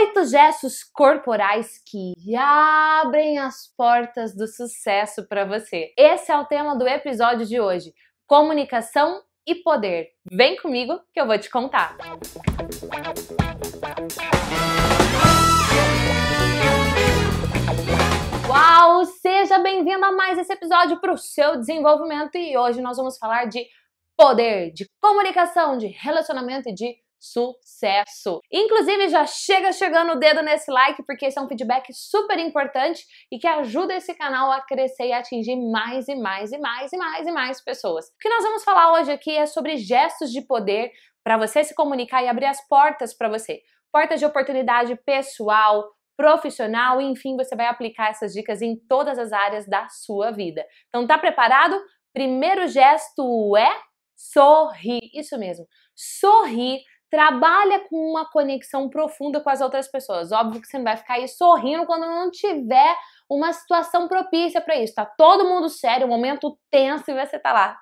Oito gestos corporais que abrem as portas do sucesso para você. Esse é o tema do episódio de hoje: comunicação e poder. Vem comigo que eu vou te contar. Uau! Seja bem-vindo a mais esse episódio para o seu desenvolvimento e hoje nós vamos falar de poder, de comunicação, de relacionamento e de sucesso. Inclusive, já chega chegando o dedo nesse like, porque esse é um feedback super importante e que ajuda esse canal a crescer e atingir mais e mais e mais e mais e mais pessoas. O que nós vamos falar hoje aqui é sobre gestos de poder para você se comunicar e abrir as portas para você. Portas de oportunidade pessoal, profissional, enfim, você vai aplicar essas dicas em todas as áreas da sua vida. Então, tá preparado? Primeiro gesto é sorrir. Isso mesmo. Sorrir trabalha com uma conexão profunda com as outras pessoas. Óbvio que você não vai ficar aí sorrindo quando não tiver uma situação propícia para isso. Tá todo mundo sério, um momento tenso e você tá lá.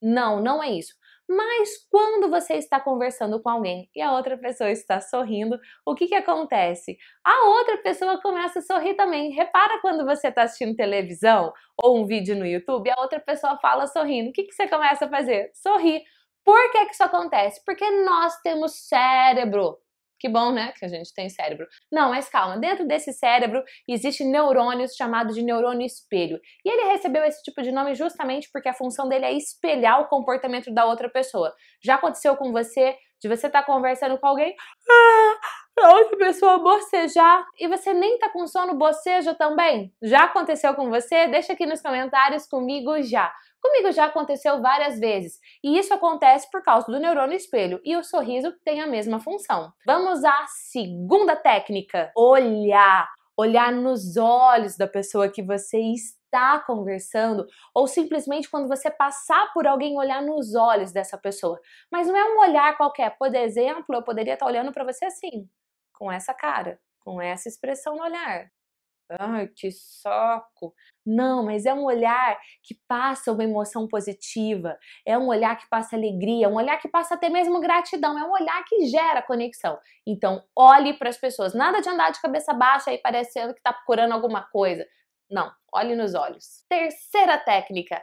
Não, não é isso. Mas quando você está conversando com alguém e a outra pessoa está sorrindo, o que, que acontece? A outra pessoa começa a sorrir também. Repara quando você está assistindo televisão ou um vídeo no YouTube, a outra pessoa fala sorrindo. O que, que você começa a fazer? Sorrir. Por que, que isso acontece? Porque nós temos cérebro. Que bom, né? Que a gente tem cérebro. Não, mas calma, dentro desse cérebro existe neurônios chamados de neurônio espelho. E ele recebeu esse tipo de nome justamente porque a função dele é espelhar o comportamento da outra pessoa. Já aconteceu com você de você estar tá conversando com alguém? Ah! a outra pessoa bocejar e você nem tá com sono, boceja também? Já aconteceu com você? Deixa aqui nos comentários comigo já. Comigo já aconteceu várias vezes, e isso acontece por causa do neurônio espelho, e o sorriso tem a mesma função. Vamos à segunda técnica: olhar. Olhar nos olhos da pessoa que você está está conversando, ou simplesmente quando você passar por alguém olhar nos olhos dessa pessoa. Mas não é um olhar qualquer. Por exemplo, eu poderia estar tá olhando para você assim com essa cara, com essa expressão no olhar. Ai, ah, que soco! Não, mas é um olhar que passa uma emoção positiva, é um olhar que passa alegria, é um olhar que passa até mesmo gratidão, é um olhar que gera conexão. Então, olhe para as pessoas. Nada de andar de cabeça baixa e parecendo que está procurando alguma coisa. Não, olhe nos olhos. Terceira técnica: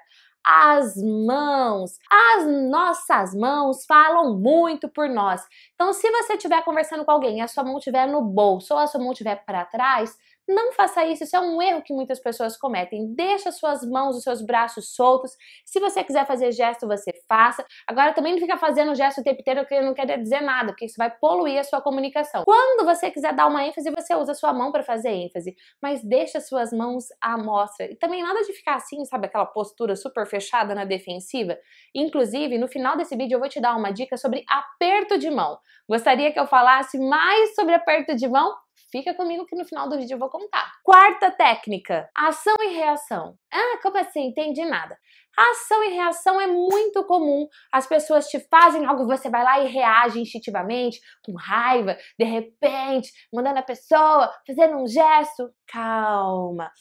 as mãos. As nossas mãos falam muito por nós. Então, se você estiver conversando com alguém e a sua mão estiver no bolso ou a sua mão estiver para trás, não faça isso, isso é um erro que muitas pessoas cometem. Deixa suas mãos, os seus braços soltos. Se você quiser fazer gesto, você faça. Agora também não fica fazendo gesto o tempo inteiro que não quer dizer nada, porque isso vai poluir a sua comunicação. Quando você quiser dar uma ênfase, você usa sua mão para fazer ênfase, mas deixa suas mãos à mostra. E também nada de ficar assim, sabe, aquela postura super fechada na defensiva. Inclusive, no final desse vídeo eu vou te dar uma dica sobre aperto de mão. Gostaria que eu falasse mais sobre aperto de mão? Fica comigo que no final do vídeo eu vou contar. Quarta técnica: ação e reação. Ah, como assim? Entendi nada. ação e reação é muito comum. As pessoas te fazem algo, você vai lá e reage instintivamente, com raiva, de repente, mandando a pessoa, fazendo um gesto. Calma.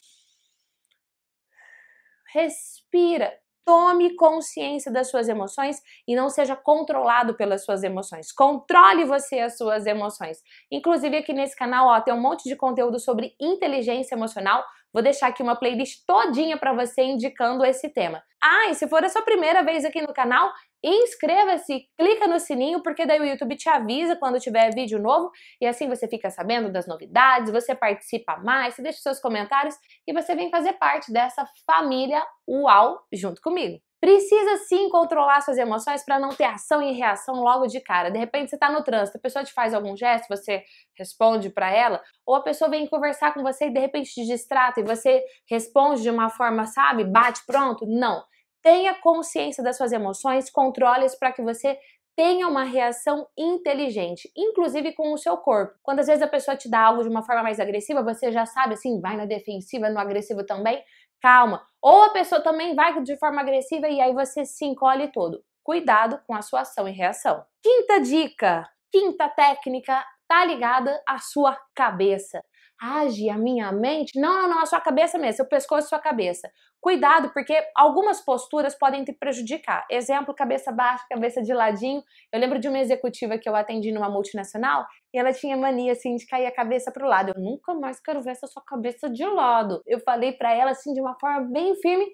Respira. Tome consciência das suas emoções e não seja controlado pelas suas emoções. Controle você as suas emoções. Inclusive aqui nesse canal, ó, tem um monte de conteúdo sobre inteligência emocional Vou deixar aqui uma playlist todinha para você indicando esse tema. Ah, e se for a sua primeira vez aqui no canal, inscreva-se, clica no sininho, porque daí o YouTube te avisa quando tiver vídeo novo e assim você fica sabendo das novidades, você participa mais, você deixa seus comentários e você vem fazer parte dessa família UAU junto comigo. Precisa sim controlar suas emoções para não ter ação e reação logo de cara. De repente você está no trânsito, a pessoa te faz algum gesto, você responde para ela, ou a pessoa vem conversar com você e de repente te distrata e você responde de uma forma, sabe, bate pronto. Não. Tenha consciência das suas emoções, controle-as para que você tenha uma reação inteligente, inclusive com o seu corpo. Quando às vezes a pessoa te dá algo de uma forma mais agressiva, você já sabe assim, vai na defensiva, no agressivo também, calma. Ou a pessoa também vai de forma agressiva e aí você se encolhe todo. Cuidado com a sua ação e reação. Quinta dica, quinta técnica, tá ligada à sua cabeça age a minha mente? Não, não, não, a sua cabeça mesmo, seu pescoço, sua cabeça. Cuidado, porque algumas posturas podem te prejudicar. Exemplo, cabeça baixa, cabeça de ladinho. Eu lembro de uma executiva que eu atendi numa multinacional e ela tinha mania assim de cair a cabeça para o lado. Eu nunca mais quero ver essa sua cabeça de lado. Eu falei para ela assim de uma forma bem firme,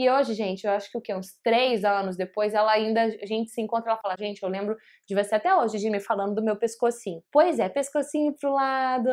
e hoje, gente, eu acho que o que Uns três anos depois, ela ainda, a gente se encontra, ela fala, gente, eu lembro de você até hoje, de me falando do meu pescocinho. Pois é, pescocinho pro lado,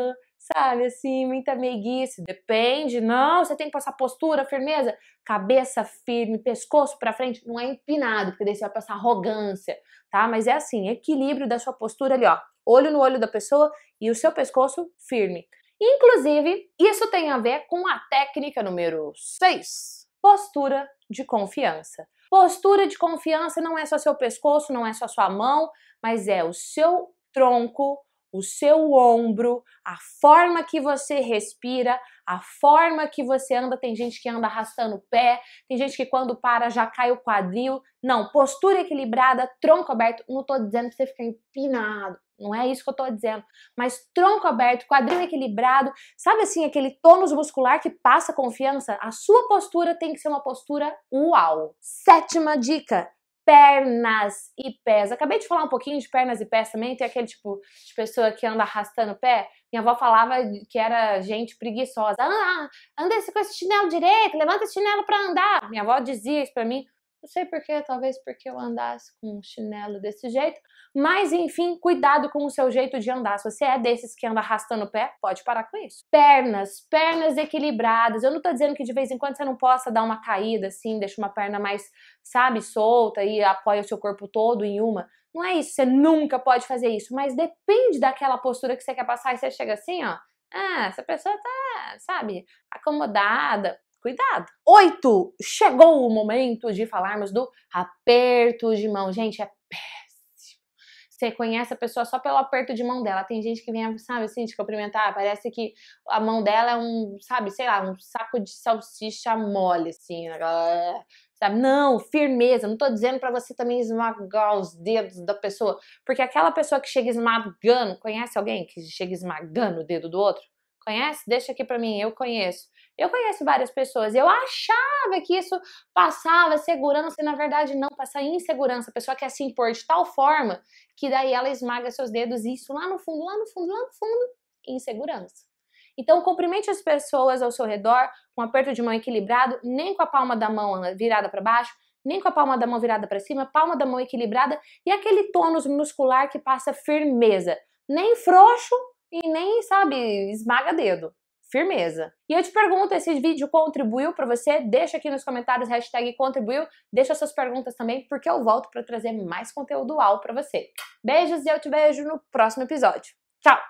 sabe? Assim, muita meiguice, depende, não, você tem que passar postura, firmeza, cabeça firme, pescoço para frente, não é empinado, porque daí você vai passar arrogância, tá? Mas é assim, equilíbrio da sua postura ali, ó, olho no olho da pessoa e o seu pescoço firme. Inclusive, isso tem a ver com a técnica número 6, postura de confiança. Postura de confiança não é só seu pescoço, não é só sua mão, mas é o seu tronco, o seu ombro, a forma que você respira, a forma que você anda. Tem gente que anda arrastando o pé, tem gente que quando para já cai o quadril. Não, postura equilibrada, tronco aberto. Não tô dizendo pra você ficar empinado, não é isso que eu tô dizendo. Mas tronco aberto, quadril equilibrado, sabe assim, aquele tônus muscular que passa confiança? A sua postura tem que ser uma postura uau. Sétima dica: pernas e pés. Acabei de falar um pouquinho de pernas e pés também, tem aquele tipo de pessoa que anda arrastando o pé. Minha avó falava que era gente preguiçosa. Ah, anda assim com esse chinelo direito, levanta esse chinelo para andar. Minha avó dizia isso para mim não sei porquê, talvez porque eu andasse com um chinelo desse jeito. Mas enfim, cuidado com o seu jeito de andar. Se você é desses que anda arrastando o pé, pode parar com isso. Pernas, pernas equilibradas. Eu não tô dizendo que de vez em quando você não possa dar uma caída assim, deixa uma perna mais, sabe, solta e apoia o seu corpo todo em uma. Não é isso, você nunca pode fazer isso, mas depende daquela postura que você quer passar e você chega assim, ó. Ah, essa pessoa tá, sabe, acomodada cuidado. Oito, chegou o momento de falarmos do aperto de mão. Gente, é péssimo. Você conhece a pessoa só pelo aperto de mão dela. Tem gente que vem, sabe, assim, te cumprimentar. Parece que a mão dela é um, sabe, sei lá, um saco de salsicha mole, assim. Né? Sabe? Não, firmeza. Não tô dizendo para você também esmagar os dedos da pessoa. Porque aquela pessoa que chega esmagando, conhece alguém que chega esmagando o dedo do outro? Conhece? Deixa aqui para mim, eu conheço. Eu conheço várias pessoas. Eu achava que isso passava segurança e na verdade não, passa insegurança. A pessoa quer se impor de tal forma que daí ela esmaga seus dedos e isso lá no fundo, lá no fundo, lá no fundo, insegurança. Então, cumprimente as pessoas ao seu redor com um aperto de mão equilibrado, nem com a palma da mão ah, virada para baixo, nem com a palma da mão virada para cima, palma da mão equilibrada e aquele tônus muscular que passa firmeza. Nem frouxo, e nem, sabe, esmaga dedo. Firmeza. E eu te pergunto, esse vídeo contribuiu para você? Deixa aqui nos comentários, hashtag contribuiu. Deixa suas perguntas também, porque eu volto para trazer mais conteúdo ao para você. Beijos e eu te vejo no próximo episódio. Tchau!